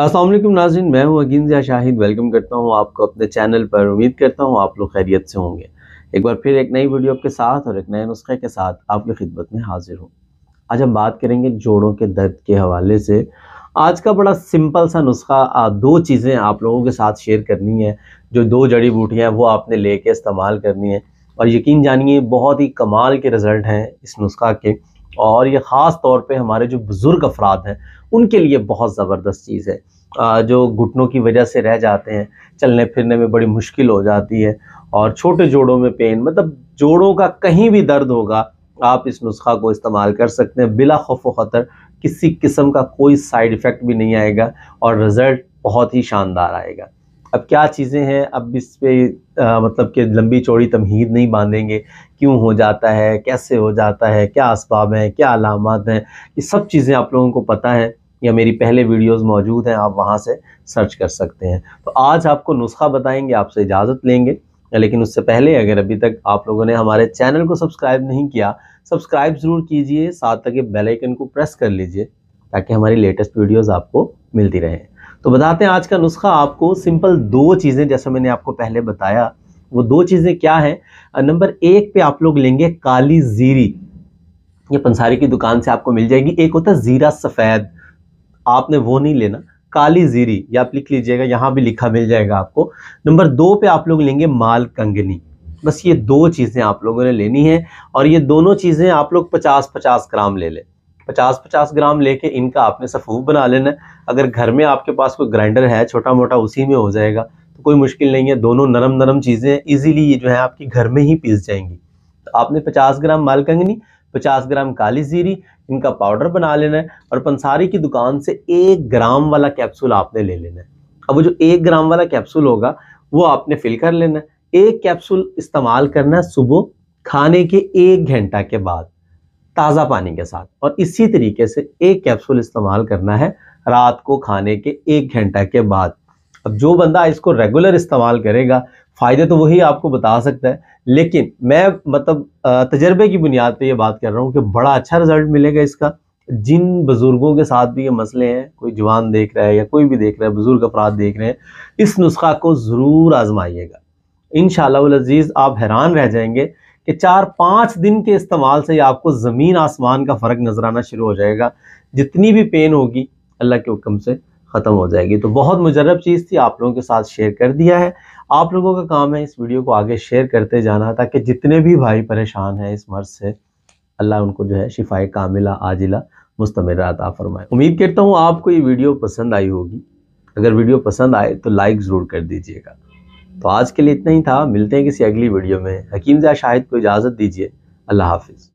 असलम नाजिन मैं हूँ अगिनजा शाहिद वेलकम करता हूँ आपको अपने चैनल पर उम्मीद करता हूँ आप लोग खैरियत से होंगे एक बार फिर एक नई वीडियो के साथ और एक नए नुस्खे के साथ आपकी खिदमत में हाजिर हूँ आज हम बात करेंगे जोड़ों के दर्द के हवाले से आज का बड़ा सिंपल सा नुस्खा दो चीज़ें आप लोगों के साथ शेयर करनी है जो दो जड़ी बूटियाँ हैं वो आपने ले कर इस्तेमाल करनी है और यकीन जानिए बहुत ही कमाल के रिज़ल्ट हैं इस नुस्खा के और ये ख़ास तौर पे हमारे जो बुज़ुर्ग अफराद हैं उनके लिए बहुत ज़बरदस्त चीज़ है जो घुटनों की वजह से रह जाते हैं चलने फिरने में बड़ी मुश्किल हो जाती है और छोटे जोड़ों में पेन मतलब जोड़ों का कहीं भी दर्द होगा आप इस नुस्खा को इस्तेमाल कर सकते हैं बिला खौफ ख़तर किसी किस्म का कोई साइड इफ़ेक्ट भी नहीं आएगा और रिज़ल्ट बहुत ही शानदार आएगा अब क्या चीज़ें हैं अब इस पर मतलब कि लंबी चौड़ी तमहीद नहीं बांधेंगे क्यों हो जाता है कैसे हो जाता है क्या इसबाब हैं क्या अलामत हैं ये सब चीज़ें आप लोगों को पता है या मेरी पहले वीडियोस मौजूद हैं आप वहाँ से सर्च कर सकते हैं तो आज आपको नुस्खा बताएंगे आपसे इजाज़त लेंगे लेकिन उससे पहले अगर अभी तक आप लोगों ने हमारे चैनल को सब्सक्राइब नहीं किया सब्सक्राइब ज़रूर कीजिए साथ तक बेल आइकन को प्रेस कर लीजिए ताकि हमारी लेटेस्ट वीडियोस आपको मिलती रहें तो बताते हैं आज का नुस्खा आपको सिंपल दो चीज़ें जैसा मैंने आपको पहले बताया वो दो चीज़ें क्या हैं नंबर एक पे आप लोग लेंगे काली जीरी ये पंसारी की दुकान से आपको मिल जाएगी एक होता है ज़ीरा सफ़ेद आपने वो नहीं लेना काली जीरी या आप लिख लीजिएगा यहाँ भी लिखा मिल जाएगा आपको नंबर दो पे आप लोग लेंगे माल कंगनी बस ये दो चीज़ें आप लोगों ने लेनी है और ये दोनों चीज़ें आप लोग पचास पचास ग्राम ले लें पचास पचास ग्राम लेके इनका आपने सफूफ बना लेना है अगर घर में आपके पास कोई ग्राइंडर है छोटा मोटा उसी में हो जाएगा तो कोई मुश्किल नहीं है दोनों नरम नरम चीज़ें इजीली ये जो है आपकी घर में ही पीस जाएंगी तो आपने पचास ग्राम मालकंगनी पचास ग्राम काली जीरी इनका पाउडर बना लेना है और पंसारी की दुकान से एक ग्राम वाला कैप्सूल आपने ले लेना है अब वो जो एक ग्राम वाला कैप्सूल होगा वो आपने फिल कर लेना है एक कैप्सूल इस्तेमाल करना है सुबह खाने के एक घंटा के बाद ताज़ा पानी के साथ और इसी तरीके से एक कैप्सूल इस्तेमाल करना है रात को खाने के एक घंटा के बाद अब जो बंदा इसको रेगुलर इस्तेमाल करेगा फ़ायदे तो वही आपको बता सकता है लेकिन मैं मतलब तजर्बे की बुनियाद पे ये बात कर रहा हूँ कि बड़ा अच्छा रिजल्ट मिलेगा इसका जिन बुज़ुर्गों के साथ भी ये मसले हैं कोई जवान देख रहा है या कोई भी देख रहा है बुज़ुर्ग अफराद देख रहे हैं इस नुस्खा को ज़रूर आजमाइएगा इन शजीज़ आप हैरान रह जाएंगे कि चार पांच दिन के इस्तेमाल से आपको ज़मीन आसमान का फ़र्क नज़र आना शुरू हो जाएगा जितनी भी पेन होगी अल्लाह के हुक्म से ख़त्म हो जाएगी तो बहुत मुजरब चीज़ थी आप लोगों के साथ शेयर कर दिया है आप लोगों का काम है इस वीडियो को आगे शेयर करते जाना ताकि जितने भी भाई परेशान हैं इस मर्ज़ से अल्लाह उनको जो है शिफाए कामिला आजिला मुस्तमर फरमाए उम्मीद करता हूँ आपको ये वीडियो पसंद आई होगी अगर वीडियो पसंद आए तो लाइक ज़रूर कर दीजिएगा तो आज के लिए इतना ही था मिलते हैं किसी अगली वीडियो में हकीम जहा शाहिद को इजाज़त दीजिए अल्लाह हाफिज़